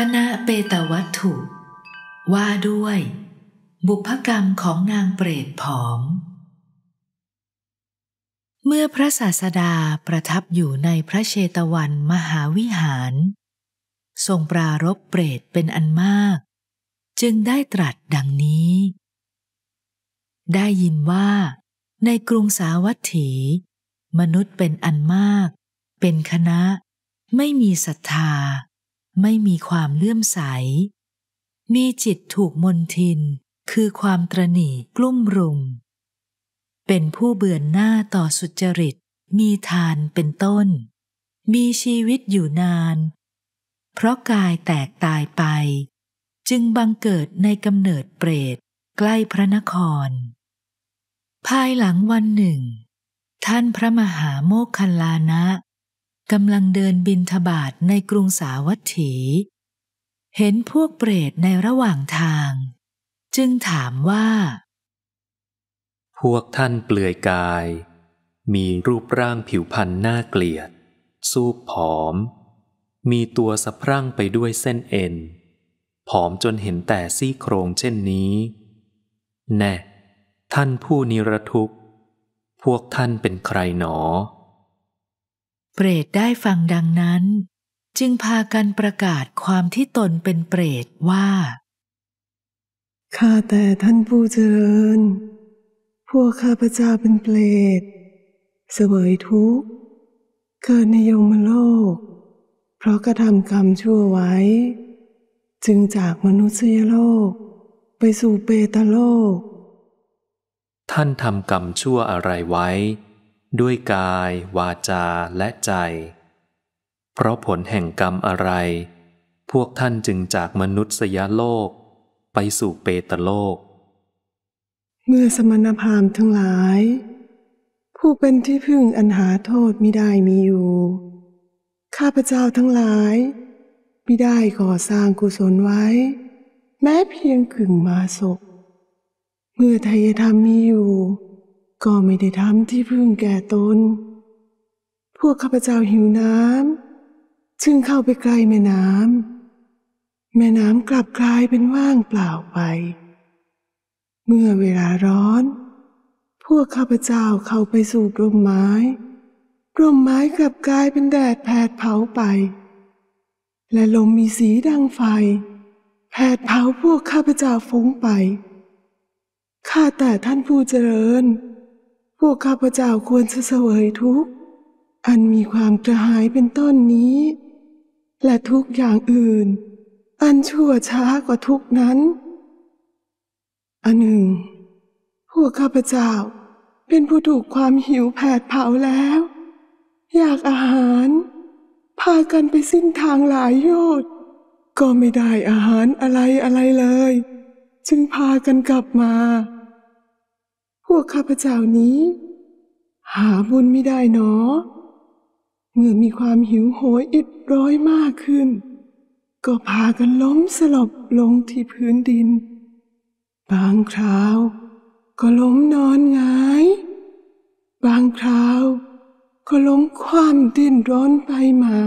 คณะเปตวัตถุ ว่าด้วย บุพกรรมของนางเปรตผอม เมื่อพระศาสดาประทับอยู่ในพระเชตวันมหาวิหาร ทรงปรารบเปรตเป็นอันมาก จึงได้ตรัสดังนี้ ได้ยินว่าในกรุงสาวัตถี มนุษย์เป็นอันมาก เป็นคณะไม่มีศรัทธาไม่มีความเลื่อมใส มีจิตถูกมนทิน คือความตรหนีกลุ่มรุม เป็นผู้เบื่อหน้าต่อสุจริต มีทานเป็นต้น มีชีวิตอยู่นาน เพราะกายแตกตายไป จึงบังเกิดในกำเนิดเปรต ใกล้พระนคร ภายหลังวันหนึ่ง ท่านพระมหาโมคคัลลานะกำลังเดินบินทบาทในกรุงสาวัตถี เห็นพวกเปรตในระหว่างทาง จึงถามว่า พวกท่านเปลือยกาย มีรูปร่างผิวพรรณน่าเกลียดสูบผอม มีตัวสะพรั่งไปด้วยเส้นเอ็น ผอมจนเห็นแต่ซี่โครงเช่นนี้ แน่ ท่านผู้นิรทุกข์ พวกท่านเป็นใครหนอเปรตได้ฟังดังนั้น จึงพากันประกาศความที่ตนเป็นเปรตว่า ข้าแต่ท่านผู้เจริญ พวกข้าพเจ้าเป็นเปรต เสวยทุกข์เกิดในยมโลก เพราะกระทำกรรมชั่วไว้ จึงจากมนุษยโลก ไปสู่เปตโลก ท่านทำกรรมชั่วอะไรไว้ด้วยกายวาจาและใจ เพราะผลแห่งกรรมอะไร พวกท่านจึงจากมนุษยโลกไปสู่เปตโลก เมื่อสมณพราหมณ์ทั้งหลาย ผู้เป็นที่พึ่งอันหาโทษมิได้มีอยู่ ข้าพเจ้าทั้งหลายมิได้ก่อสร้างกุศลไว้ แม้เพียงกึ่งมาศเมื่อไทยธรรมมีอยู่ก็ไม่ได้ทำที่พึ่งแก่ตน พวกข้าพเจ้าหิวน้ำ จึงเข้าไปใกล้แม่น้ำ แม่น้ำกลับกลายเป็นว่างเปล่าไป เมื่อเวลาร้อน พวกข้าพเจ้าเข้าไปสู่ร่มไม้ร่มไม้กลับกลายเป็นแดดแผดเผาไป และลมมีสีดังไฟ แผดเผาพวกข้าพเจ้าฟุ้งไป ข้าแต่ท่านผู้เจริญพวกข้าพเจ้าควรจะเสวยทุกข์อันมีความกระหายเป็นต้นนี้ และทุกอย่างอื่น อันชั่วช้ากว่าทุกนั้นอันหนึ่งพวกข้าพเจ้าเป็นผู้ถูกความหิวแผดเผาแล้ว อยากอาหาร พากันไปสิ้นทางหลายโยชน์ก็ไม่ได้อาหารอะไรอะไรเลย จึงพากันกลับมาพวกข้าพเจ้านี้ หาบุญไม่ได้เนอ เมื่อมีความหิวโหยอิดร้อยมากขึ้น ก็พากันล้มสลบลงที่พื้นดิน บางคราวก็ล้มนอนงาย บางคราวก็ล้มคว่ำดิ้นร้อนไปมา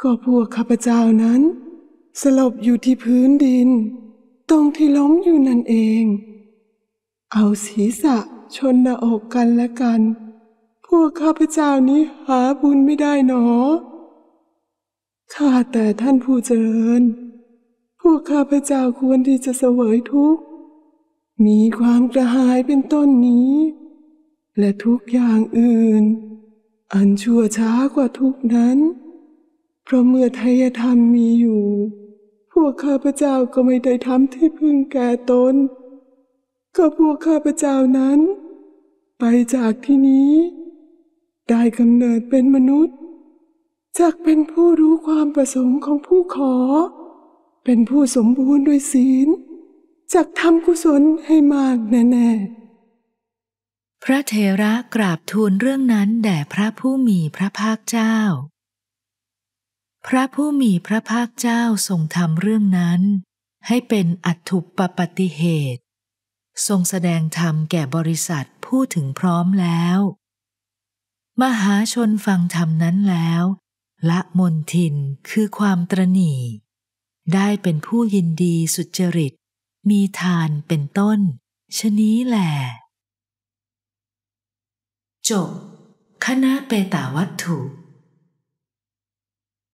ก็พวกข้าพเจ้านั้นสลบอยู่ที่พื้นดิน ตรงที่ล้มอยู่นั่นเองเอาศีรษะชนหน้าอกกันและกัน พวกข้าพเจ้านี้หาบุญไม่ได้หนอข้าแต่ท่านผู้เจริญ พวกข้าพเจ้าควรที่จะเสวยทุกข์มีความกระหายเป็นต้นนี้ และทุกอย่างอื่น อันชั่วช้ากว่าทุกนั้น เพราะเมื่อไทยธรรมมีอยู่ พวกข้าพเจ้าก็ไม่ได้ทำที่พึ่งแก่ตนก็พวกข้าพเจ้านั้น ไปจากที่นี้ ได้กำเนิดเป็นมนุษย์จากเป็นผู้รู้ความประสงค์ของผู้ขอ เป็นผู้สมบูรณ์ด้วยศีลจากทำกุศลให้มากแน่ๆพระเทระกราบทูลเรื่องนั้นแด่พระผู้มีพระภาคเจ้า พระผู้มีพระภาคเจ้าทรงทำเรื่องนั้น ให้เป็นอัตถุปปฏิเหตุทรงแสดงธรรมแก่บริษัทผู้ถึงพร้อมแล้ว มหาชนฟังธรรมนั้นแล้ว ละมนทินคือความตรณีได้เป็นผู้ยินดีสุจริต มีทานเป็นต้น ชนี้แหละจบคณะเปตาวัตถุ